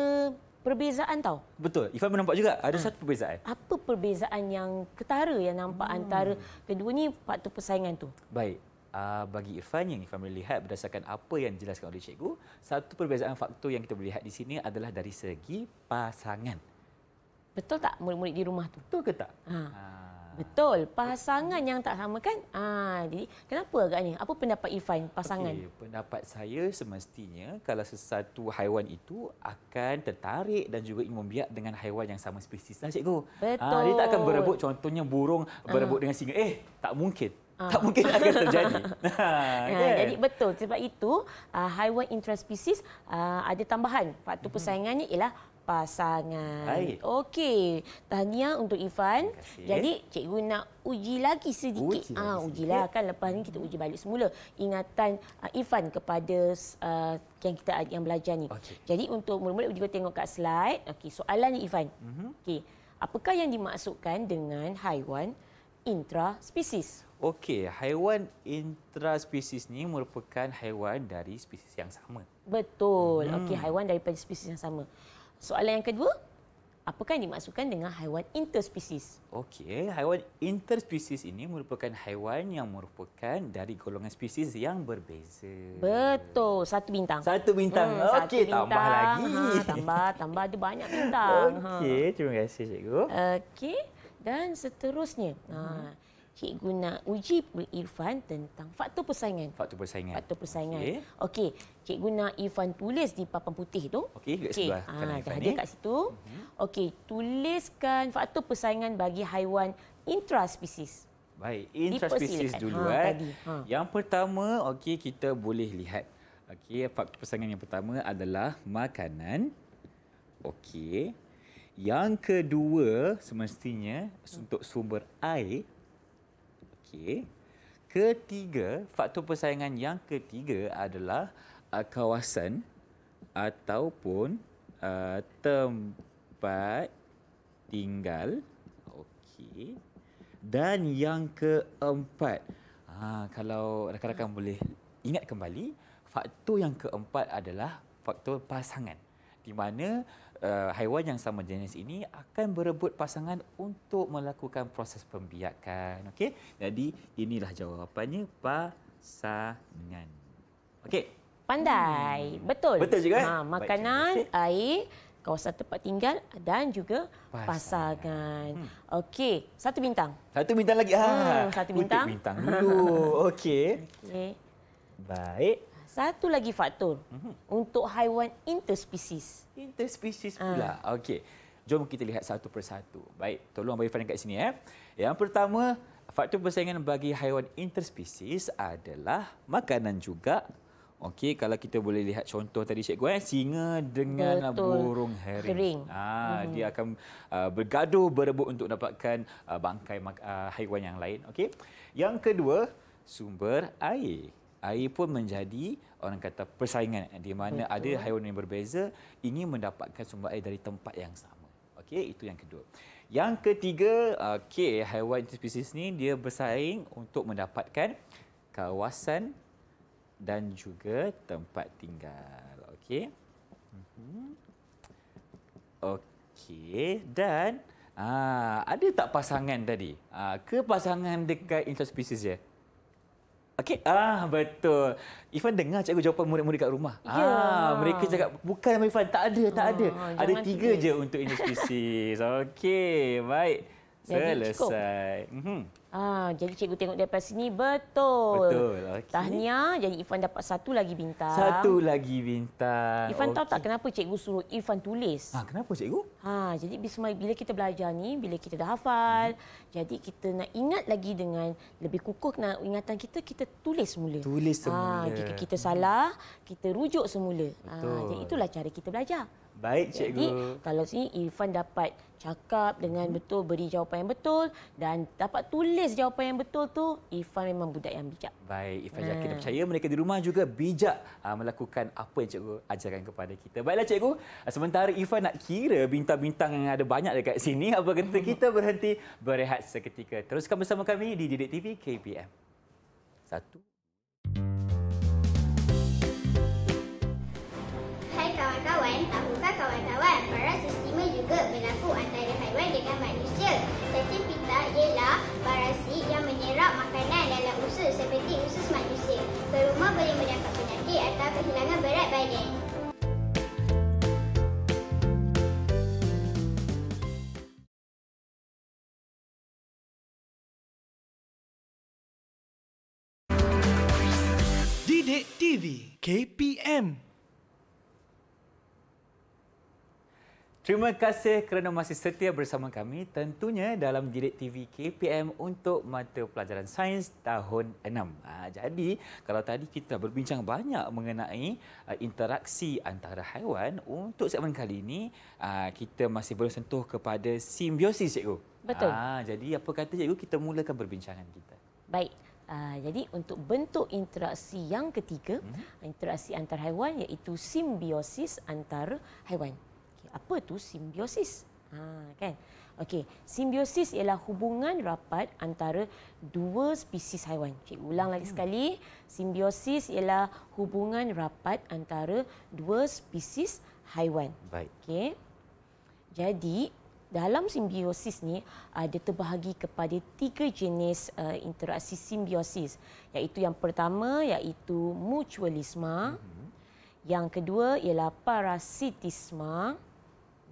perbezaan tau. Betul. Ifan pun nampak juga ada ha. satu perbezaan. Apa perbezaan yang ketara yang nampak hmm. antara kedua ni waktu persaingan tu? Baik uh, bagi Irfan yang Irfan boleh lihat berdasarkan apa yang dijelaskan oleh cikgu, satu perbezaan faktor yang kita boleh lihat di sini adalah dari segi pasangan. Betul tak murid-murid di rumah tu? Betul ke tak? Ha. ha. Betul, pasangan yang tak sama kan? Ah, ha, jadi kenapa agaknya? Apa pendapat Irfan pasangan? Okay, pendapat saya semestinya kalau sesuatu haiwan itu akan tertarik dan juga ingin membiak dengan haiwan yang sama spesies lah cikgu. Betul. Ah, ha, dia tak akan berebut contohnya burung berebut ha. dengan singa. Eh, tak mungkin. Uh. Tak mungkin akan <laughs> terjadi. ha, kan? Jadi betul. Sebab itu, uh, ah, haiwan intraspecies uh, ada tambahan. Faktor uh-huh. persaingannya ialah pasangan. Okey. Tahniah untuk Ifan. Jadi cikgu nak uji lagi sedikit. Uji ah, lagi ujilah sedikit. kan lepas ni kita uji balik semula. Ingatan uh, Ifan kepada uh, yang kita yang belajar ni. Okay. Jadi untuk mula-mula juga tengok kat slide. Okey, soalan ni Ifan. Uh-huh. Okey. Apakah yang dimaksudkan dengan haiwan intraspecies? Okey, haiwan intraspesies ni merupakan haiwan dari spesies yang sama. Betul. Hmm. Okey, haiwan daripada spesies yang sama. Soalan yang kedua, apakah yang dimaksudkan dengan haiwan interspesies? Okey, haiwan interspesies ini merupakan haiwan yang merupakan dari golongan spesies yang berbeza. Betul, satu bintang. Satu bintang. Hmm, Okey, tambah lagi. Ha, tambah, tambah ada banyak bintang. <laughs> Okey, ha. terima kasih cikgu. Okey, dan seterusnya. Ha. Hmm. Ha cikgu nak uji Irfan tentang faktor persaingan. Faktor persaingan. Faktor persaingan. Okey. Okay. Cikgu nak Irfan tulis di papan putih tu. Okey, dekat okay. sebelah ha, dah ada kat situ. Mhm. Okey, tuliskan faktor persaingan bagi haiwan intraspecies. Baik, intraspecies dulu ha, eh. Ha. Yang pertama, okey kita boleh lihat. Okey, faktor persaingan yang pertama adalah makanan. Okey. Yang kedua semestinya untuk sumber air Okey. Ketiga, faktor persaingan yang ketiga adalah uh, kawasan ataupun uh, tempat tinggal. Okey. Dan yang keempat, ha, kalau rakan-rakan boleh ingat kembali, faktor yang keempat adalah faktor pasangan. Di mana uh, haiwan yang sama jenis ini akan berebut pasangan untuk melakukan proses pembiakan. Okey. Jadi inilah jawapannya pasangan. Okey. Pandai. Hmm. Betul. Betul juga. Eh? Ha, makanan, Baik, air, kawasan tempat tinggal dan juga pasangan. pasangan. Hmm. Okey, satu bintang. Satu bintang lagi. Ha, hmm, satu bintang. Kutip bintang dulu. Okey. Okey. Baik satu lagi faktor uh-huh. untuk haiwan interspecies. Interspecies ah. pula. Ha. Okey. Jom kita lihat satu persatu. Baik, tolong bagi pandangan kat sini eh. Yang pertama, faktor persaingan bagi haiwan interspecies adalah makanan juga. Okey, kalau kita boleh lihat contoh tadi cikgu eh, singa dengan Betul. burung herring. herring. Ah, uh-huh. dia akan uh, bergaduh berebut untuk dapatkan uh, bangkai uh, haiwan yang lain, okey. Yang kedua, sumber air air pun menjadi orang kata persaingan di mana Betul. ada haiwan yang berbeza ingin mendapatkan sumber air dari tempat yang sama. Okey, itu yang kedua. Yang ketiga, okey, haiwan spesies ni dia bersaing untuk mendapatkan kawasan dan juga tempat tinggal. Okey. Mhm. Okey, dan ah ada tak pasangan tadi? Ah ke pasangan dekat interspecies Ya? Okey, ah betul. Ifan dengar cikgu jawapan murid-murid kat rumah. Ya. Ah, mereka cakap bukan Ifan, tak ada, tak oh, ada. Ada tiga je untuk institusi. spesies. Okey, baik. Selesai. Mm-hmm. Ah, jadi cikgu tengok daripada sini betul. Betul. Okay. Tahniah, jadi Ifan dapat satu lagi bintang. Satu lagi bintang. Ifan okay. tahu tak kenapa cikgu suruh Ifan tulis? Ah, kenapa cikgu? Ha, ah, jadi bila kita belajar ni, bila kita dah hafal, mm-hmm. jadi kita nak ingat lagi dengan lebih kukuh nak ingatan kita kita tulis semula. Tulis semula. Ah, jika kita salah, kita rujuk semula. Ah, betul. Ah, jadi itulah cara kita belajar. Baik cikgu. Jadi kalau sini Irfan dapat cakap dengan betul beri jawapan yang betul dan dapat tulis jawapan yang betul tu Irfan memang budak yang bijak. Baik Irfan ha. yakin dan percaya mereka di rumah juga bijak aa, ha, melakukan apa yang cikgu ajarkan kepada kita. Baiklah cikgu, ha, sementara Irfan nak kira bintang-bintang yang ada banyak dekat sini apa kata <laughs> kita berhenti berehat seketika. Teruskan bersama kami di Didik TV KPM. Satu. Hai kawan-kawan, juga berlaku antara haiwan dengan manusia. Cacing pita ialah parasit yang menyerap makanan dalam usus seperti usus manusia. Teruma boleh mendapat penyakit atau kehilangan berat badan. KPM Terima kasih kerana masih setia bersama kami tentunya dalam Direk TV KPM untuk mata pelajaran sains tahun 6. Ha, jadi, kalau tadi kita berbincang banyak mengenai uh, interaksi antara haiwan, untuk segmen kali ini uh, kita masih belum sentuh kepada simbiosis, cikgu. Betul. Ha, jadi, apa kata cikgu, kita mulakan perbincangan kita. Baik. Uh, jadi, untuk bentuk interaksi yang ketiga, mhm. interaksi antar haiwan iaitu simbiosis antar haiwan apa tu simbiosis ha kan okey simbiosis ialah hubungan rapat antara dua spesies haiwan cik ulang lagi hmm. sekali simbiosis ialah hubungan rapat antara dua spesies haiwan baik okey jadi dalam simbiosis ni ada terbahagi kepada tiga jenis uh, interaksi simbiosis iaitu yang pertama iaitu mutualisme hmm yang kedua ialah parasitisme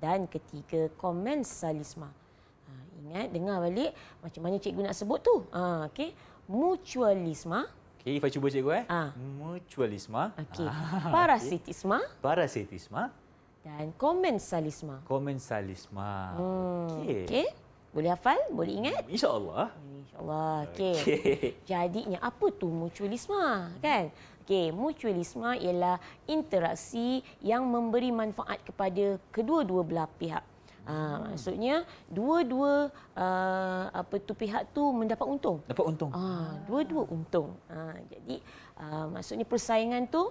dan ketiga komensalisme. Ha, ingat dengar balik macam mana cikgu nak sebut tu. Ha okey, mutualisme. Okey, Ifa cuba cikgu eh. Ha. Mutualisme. Okey. Parasitisme. Ah, Parasitisme dan komensalisme. Komensalisme. Hmm. Okey. Okey. Boleh hafal? Boleh ingat? Hmm, InsyaAllah. Hmm, InsyaAllah. Okay. okay. Jadinya apa tu mutualisme? Kan? Okay, mutualisme ialah interaksi yang memberi manfaat kepada kedua-dua belah pihak. Ha, maksudnya dua-dua uh, apa tu pihak tu mendapat untung. Dapat untung. Ha, dua-dua untung. Ha, jadi uh, maksudnya persaingan tu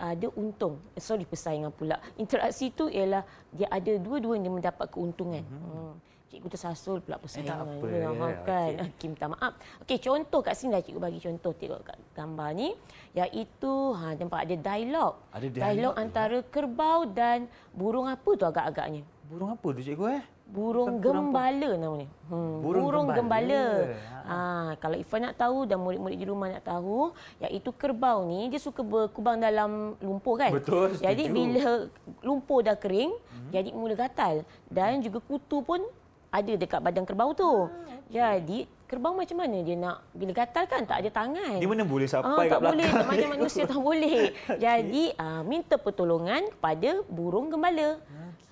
ada untung. Sorry persaingan pula. Interaksi tu ialah dia ada dua-dua yang mendapat keuntungan. Hmm cikgu tersasul pula pesan eh, tak apa. Ya, kan. Okay. <laughs> Okay, minta maaf. Okey, contoh kat sini dah cikgu bagi contoh tengok kat gambar ni iaitu ha tempat ada dialog. Ada dialog, dialog antara juga. kerbau dan burung apa tu agak-agaknya? Burung apa tu cikgu eh? Burung Bukan gembala namanya. Hmm, burung, burung gembala. gembala. Ha. ha kalau Ifa nak tahu dan murid-murid di rumah nak tahu, iaitu kerbau ni dia suka berkubang dalam lumpur kan? Betul. Setuju. Jadi bila lumpur dah kering, hmm. jadi mula gatal dan juga kutu pun ada dekat badan kerbau tu. Hmm. Jadi kerbau macam mana dia nak bila gatal kan tak ada tangan. Dia mana boleh sampai ah, kat belakang. Boleh. Tak boleh, mana manusia tak boleh. <laughs> Jadi okay. ah, minta pertolongan kepada burung gembala.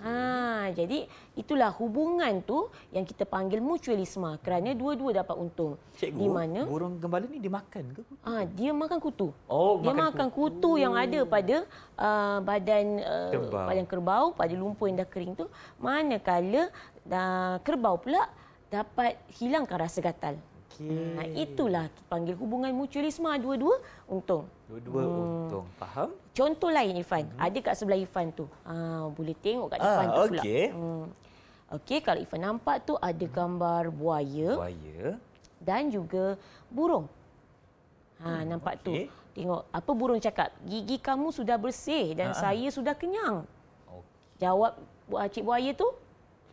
Ha, jadi itulah hubungan tu yang kita panggil mutualisme kerana dua-dua dapat untung. Cikgu, di mana burung gembala ni dimakan ke? Ah, dia makan kutu. Oh, dia makan, makan kutu. kutu yang ada pada uh, badan uh, badan kerbau, pada lumpur yang dah kering tu. Manakala dan ah, kerbau pula dapat hilangkan rasa gatal. Okay. Nah, itulah panggil hubungan mutualisme dua-dua untung. Dua-dua hmm. untung. Faham? Contoh lain Ifan, hmm. ada kat sebelah Ifan tu. Ha, boleh tengok kat depan ah, tu pula. Ah, okey. Hmm. Okey, kalau Ifan nampak tu ada mhm. gambar buaya. Buaya. Dan juga burung. Ha, hmm. nampak okay. tu. Tengok apa burung cakap. Gigi kamu sudah bersih dan ha. saya sudah kenyang. Okay. Jawab cik buaya tu,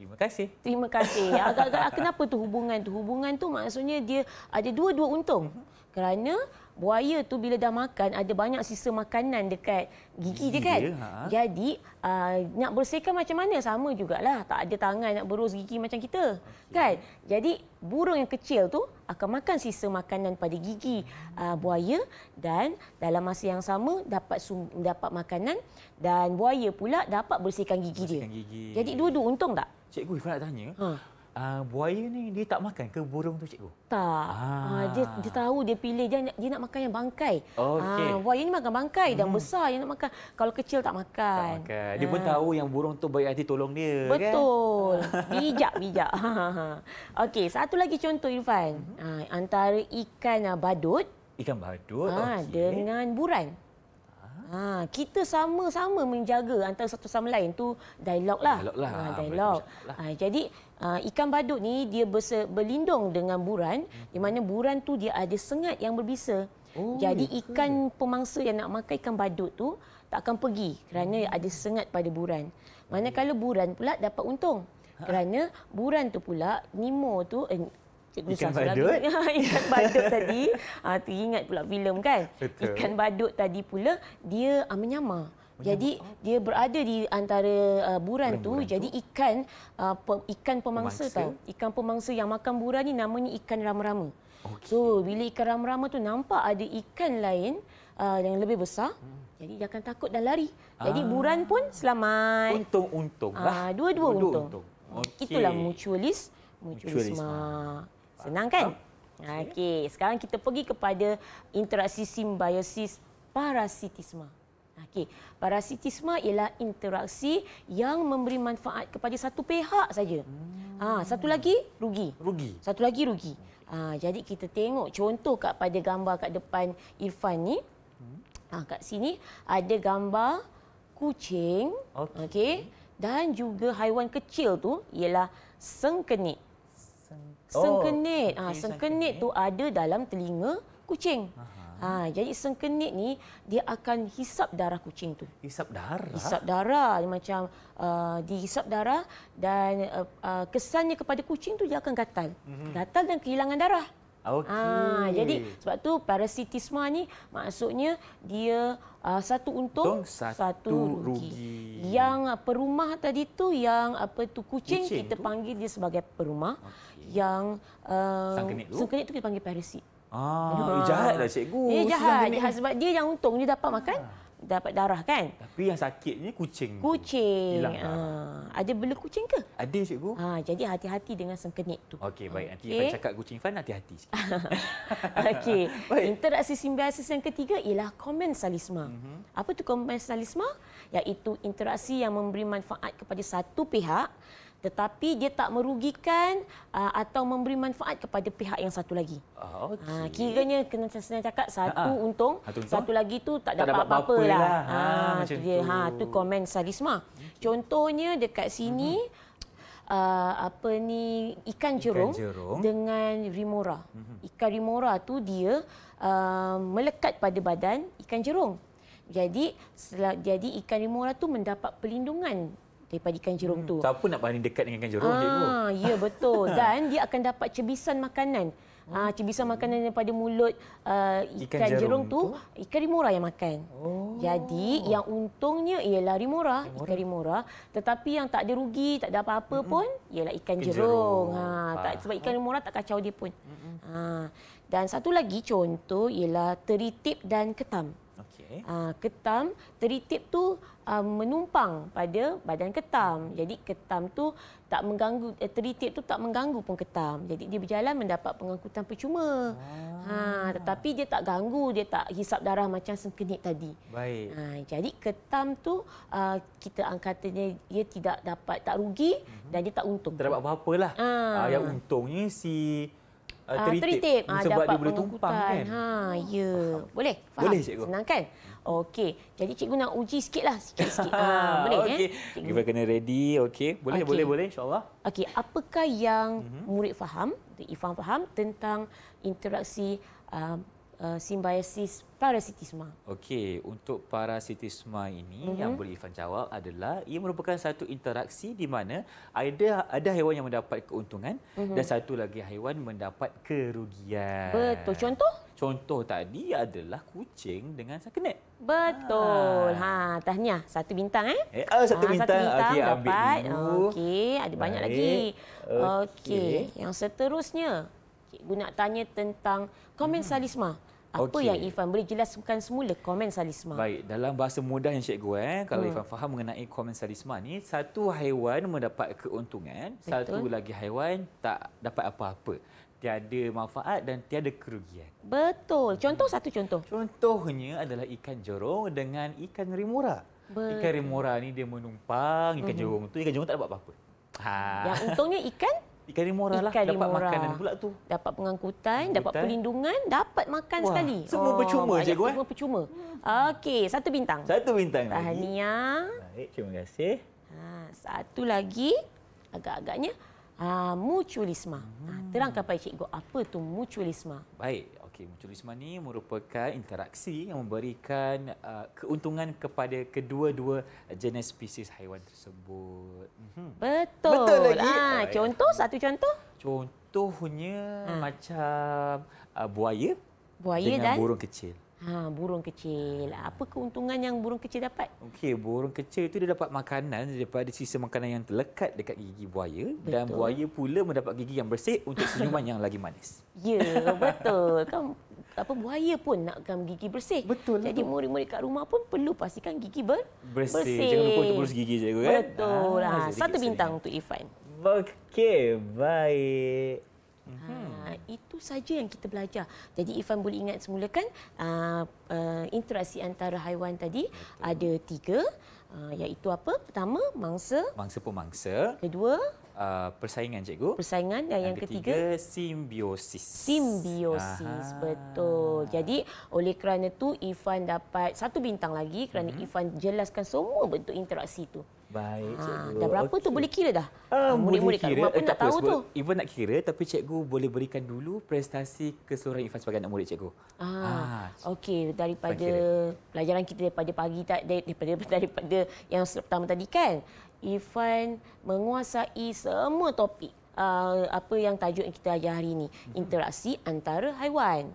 Terima kasih. Terima kasih. <laughs> Agak-agak ah, kenapa tu hubungan tu? Hubungan tu maksudnya dia ada dua-dua untung. Kerana buaya tu bila dah makan ada banyak sisa makanan dekat gigi dia kan. Ha? Jadi uh, nak bersihkan macam mana sama jugalah. Tak ada tangan nak berus gigi macam kita. Okay. Kan? Jadi burung yang kecil tu akan makan sisa makanan pada gigi uh, buaya dan dalam masa yang sama dapat dapat makanan dan buaya pula dapat bersihkan gigi bersihkan dia. Gigi. Jadi dua-dua untung tak? Cikgu, saya nak tanya. Ha uh, buaya ni dia tak makan ke burung tu cikgu? Tak. Ah. Uh, dia, dia tahu dia pilih dia dia nak makan yang bangkai. Okay. Uh, ah, buaya ni makan bangkai hmm. dan besar yang nak makan. Kalau kecil tak makan. Tak makan. Dia uh. pun tahu yang burung tu baik hati tolong dia kan? Betul. Kan? <laughs> Bijak bijak. <laughs> Okey, satu lagi contoh Irfan. Uh, antara ikan uh, badut ikan badut Ah okay. dengan buran. Ha. ha kita sama-sama menjaga antara satu sama lain tu dialog lah. Dialog lah. Ha, dialog. Ha, jadi uh, ikan badut ni dia berse, berlindung dengan buran di mana buran tu dia ada sengat yang berbisa. Oh, Jadi ya ikan pemangsa yang nak makan ikan badut tu tak akan pergi kerana ada sengat pada buran. Manakala hmm. buran pula dapat untung. Ha. Kerana buran tu pula Nemo tu eh, Cikgu ikan badut. <laughs> Ha, ikan badut tadi. Ah, tu ingat pula filem kan. Betul. Ikan badut tadi pula dia uh, menyamar. Jadi oh. dia berada di antara uh, buran tu, buran jadi tu. ikan uh, pe, ikan pemangsa, pemangsa tau. Ikan pemangsa yang makan buran ni namanya ikan rama-rama. Okay. So bila ikan rama-rama tu nampak ada ikan lain uh, yang lebih besar, hmm. jadi dia akan takut dan lari. Jadi ah. buran pun selamat. Untung-untung lah. Ah, Uh, dua-dua untung. untung. Okay. Itulah mutualis, mutualisme. mutualisme. Senang kan? Ah. Okay. Sekarang kita pergi kepada interaksi simbiosis parasitisme. Okey, parasitisme ialah interaksi yang memberi manfaat kepada satu pihak saja. Ha, hmm. Ha, satu lagi rugi. Rugi. Satu lagi rugi. Ha, jadi kita tengok contoh kat pada gambar kat depan Irfan ni. Hmm. Ha, kat sini ada gambar kucing. Okey. Okay. Dan juga haiwan kecil tu ialah sengkenit. Seng... Sengkenit. Oh, ha, sengkenit tu ada dalam telinga kucing. Aha. Ha, jadi sengkenit ni dia akan hisap darah kucing tu. Hisap darah. Hisap darah macam uh, dihisap darah dan uh, uh, kesannya kepada kucing tu dia akan gatal. Mm-hmm. Gatal dan kehilangan darah. Okay. Ha, jadi sebab tu parasitisme ni maksudnya dia uh, satu untung Tung satu, satu rugi. rugi. Yang uh, perumah tadi tu yang apa tu kucing, kucing kita tu? panggil dia sebagai perumah okay. yang uh, sengkenit tu. tu kita panggil parasit. Ah, ah. Eh, jahat lah cikgu. Eh, jahat, jahat sebab dia yang untung dia dapat makan ah. dapat darah kan? Tapi yang sakit ni kucing. Kucing. Ah. Darah. Ada bela kucing ke? Ada cikgu. Ha, ah, jadi hati-hati dengan sengkenik tu. Okey, baik. Nanti okay. Ifan cakap kucing Ifan hati-hati sikit. <laughs> Okey. <laughs> Interaksi simbiasis yang ketiga ialah komen salisma. Uh-huh. Mhm. Apa tu komen salisma? Iaitu interaksi yang memberi manfaat kepada satu pihak tetapi dia tak merugikan uh, atau memberi manfaat kepada pihak yang satu lagi. Ah, ah, okay. Ha, kiranya kena saya cakap satu ha, ha. untung, Hatun-tun? satu lagi tu tak, tak dapat apa-apa lah. Ha, ha, dia, tu. ha tu komen Sarisma. Hmm. Contohnya dekat hmm. sini mm-hmm. Uh, apa ni ikan jerung, ikan jerung dengan rimora hmm. ikan rimora tu dia uh, melekat pada badan ikan jerung jadi jadi ikan rimora tu mendapat pelindungan daripada ikan jerung hmm. tu. Siapa nak berani dekat dengan ikan jerung ah, cikgu? Ya betul <laughs> dan dia akan dapat cebisan makanan. Ah, hmm. Ah, cebisan makanan daripada mulut uh, ikan, ikan jerung, jerung tu, tu ikan rimora yang makan. Oh. Jadi yang untungnya ialah rimora, rimura, ikan rimora. Tetapi yang tak ada rugi, tak ada apa-apa hmm. pun ialah ikan, ikan jerung. jerung. Ha, tak, sebab ikan rimora tak kacau dia pun. Hmm. Ha. Dan satu lagi contoh ialah teritip dan ketam okay. uh, ah, ketam teritip tu uh, menumpang pada badan ketam jadi ketam tu tak mengganggu eh, teritip tu tak mengganggu pun ketam jadi dia berjalan mendapat pengangkutan percuma ah. ha tetapi dia tak ganggu dia tak hisap darah macam sempenit tadi baik ha, jadi ketam tu uh, kita angkatnya dia tidak dapat tak rugi uh-huh. dan dia tak untung tak dapat apa lah? ah. uh, yang untungnya si Ah, ah, teritip. Uh, ah, sebab dia boleh tumpang kan. Ha, ya. Boleh? Faham? Boleh, cikgu. Senang kan? Okey. Jadi cikgu nak uji sikitlah. Sikit-sikit. ha, <laughs> boleh okay. eh? Kita kena ready. Okey. Boleh, okay. boleh, boleh. InsyaAllah. Okey. Apakah yang mhm. murid faham, Ifan faham tentang interaksi uh, Uh, simbiosis parasitisma. Okey, untuk parasitisma ini mm-hmm. yang boleh Ifan jawab adalah ia merupakan satu interaksi di mana ada ada haiwan yang mendapat keuntungan mm-hmm. dan satu lagi haiwan mendapat kerugian. Betul. Contoh? Contoh tadi adalah kucing dengan sakenet. Betul. Ah. Ha, ha tahniah. Satu bintang eh? eh ah, satu, ha, bintang. satu bintang. Okey, ambil. Okey, ada Baik. banyak lagi. Okey, okay. yang seterusnya. Okay, guna tanya tentang mhm. komensalisme. Hmm. Apa okay. yang Ifan boleh jelaskan semula komen salisma? Baik, dalam bahasa mudah yang cikgu eh, kalau hmm. Ifan faham mengenai komen salisma ni, satu haiwan mendapat keuntungan, Betul. satu lagi haiwan tak dapat apa-apa. Tiada manfaat dan tiada kerugian. Betul. Contoh hmm. satu contoh. Contohnya adalah ikan jorong dengan ikan rimura. Betul. Ikan rimura ni dia menumpang ikan hmm. jorong tu, ikan jorong tak dapat apa-apa. Ha. Yang untungnya ikan Ikan Limora lah Ikan dapat limora. makanan pula tu. Dapat pengangkutan, Angkutan. dapat perlindungan, dapat makan Wah, sekali. Semua oh, percuma je gua. Semua percuma. Okey, satu bintang. Satu bintang Tahniah. lagi. Ah, Baik, terima kasih. Ha, satu lagi agak-agaknya Ah, uh, mutualisme. Hmm. Ah, terangkan pada cikgu apa tu mutualisme. Baik, Okey, mencuri risma ni merupakan interaksi yang memberikan uh, keuntungan kepada kedua-dua uh, jenis spesies haiwan tersebut. Mhm. Betul. Betul lagi. Ha, contoh, satu contoh. Contohnya hmm. macam uh, buaya, buaya dengan dan burung kecil. Ha, burung kecil. Apa keuntungan yang burung kecil dapat? Okey, burung kecil itu dia dapat makanan daripada sisa makanan yang terlekat dekat gigi buaya betul. dan buaya pula mendapat gigi yang bersih untuk senyuman yang lagi manis. Ya, betul. Kan apa buaya pun nak nakkan gigi bersih. Betul. Jadi murid-murid kat rumah pun perlu pastikan gigi ber- bersih. bersih. Jangan lupa untuk berus gigi cikgu kan. Betul. Ha, ha, satu bintang sini. untuk Ifan. Okey, baik. Hmm. Uh, itu saja yang kita belajar. Jadi Ifan boleh ingat semula kan uh, uh, interaksi antara haiwan tadi Betul. ada tiga. Uh, iaitu apa? Pertama, mangsa. Mangsa mangsa. Kedua, Uh, persaingan cikgu. Persaingan dan, dan yang ketiga, ketiga simbiosis. Simbiosis Aha. betul. Jadi oleh kerana tu Ifan dapat satu bintang lagi kerana hmm. Ifan jelaskan semua bentuk interaksi tu. Baik ha, cikgu. Dah berapa okay. tu boleh kira dah? Ah, ha, murid-murid kat rumah pun eh, tak tahu tu. Ifan nak kira tapi cikgu boleh berikan dulu prestasi keseluruhan Ifan sebagai anak murid cikgu. Ah, ha. Okey daripada pelajaran kita daripada pagi tak daripada, daripada <laughs> daripada yang pertama tadi kan. Irfan menguasai semua topik uh, apa yang tajuk yang kita ajar hari ini. Mhm. Interaksi antara haiwan.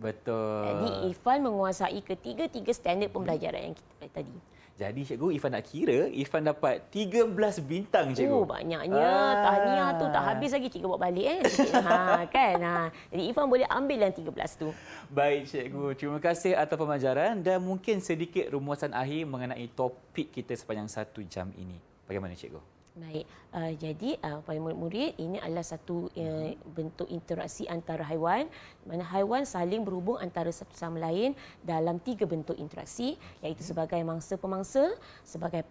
Betul. Jadi Irfan menguasai ketiga-tiga standard pembelajaran yang kita pelajari tadi. Jadi cikgu Ifan nak kira Ifan dapat 13 bintang cikgu. Oh banyaknya. Ah. Tahniah tu tak ah. habis lagi cikgu buat balik eh. <laughs> ha kan. Ha. Jadi Ifan boleh ambil yang 13 tu. Baik cikgu. Terima kasih atas pemajaran dan mungkin sedikit rumusan akhir mengenai topik kita sepanjang satu jam ini. Bagaimana cikgu? Baik. Uh, jadi uh, eh, pada murid-murid ini adalah satu uh, bentuk interaksi antara haiwan mana haiwan saling berhubung antara satu sama lain dalam tiga bentuk interaksi iaitu mhm. sebagai mangsa pemangsa, sebagai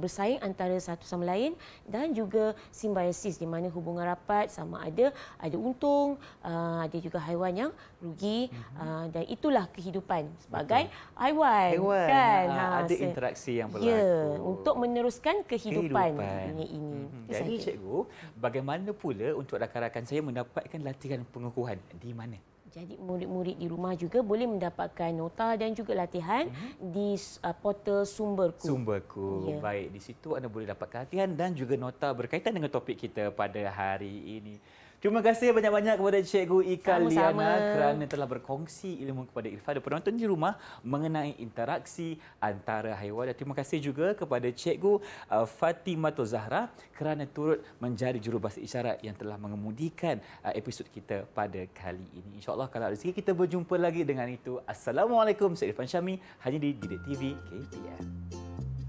bersaing antara satu sama lain dan juga simbiosis di mana hubungan rapat sama ada ada untung, uh, ada juga haiwan yang rugi uh, dan itulah kehidupan sebagai Betul. haiwan. haiwan. Kan? Ha, ada interaksi yang ya, berlaku. Ya, untuk meneruskan kehidupan. kehidupan ini. Hmm. Jadi cikgu, bagaimana pula untuk rakan-rakan saya mendapatkan latihan pengukuhan di mana? Jadi murid-murid di rumah juga boleh mendapatkan nota dan juga latihan hmm. di uh, portal Sumberku. Sumberku. Ya. Baik, di situ anda boleh dapatkan latihan dan juga nota berkaitan dengan topik kita pada hari ini. Terima kasih banyak-banyak kepada Cikgu Ika Sama-sama. Liana kerana telah berkongsi ilmu kepada Irfan dan penonton di rumah mengenai interaksi antara haiwan. Dan terima kasih juga kepada Cikgu uh, Fatimah Zahra kerana turut menjadi jurubahasa isyarat yang telah mengemudikan uh, episod kita pada kali ini. InsyaAllah kalau ada rezeki kita berjumpa lagi dengan itu. Assalamualaikum. Saya Irfan Syami hanya di Didik TV KPM.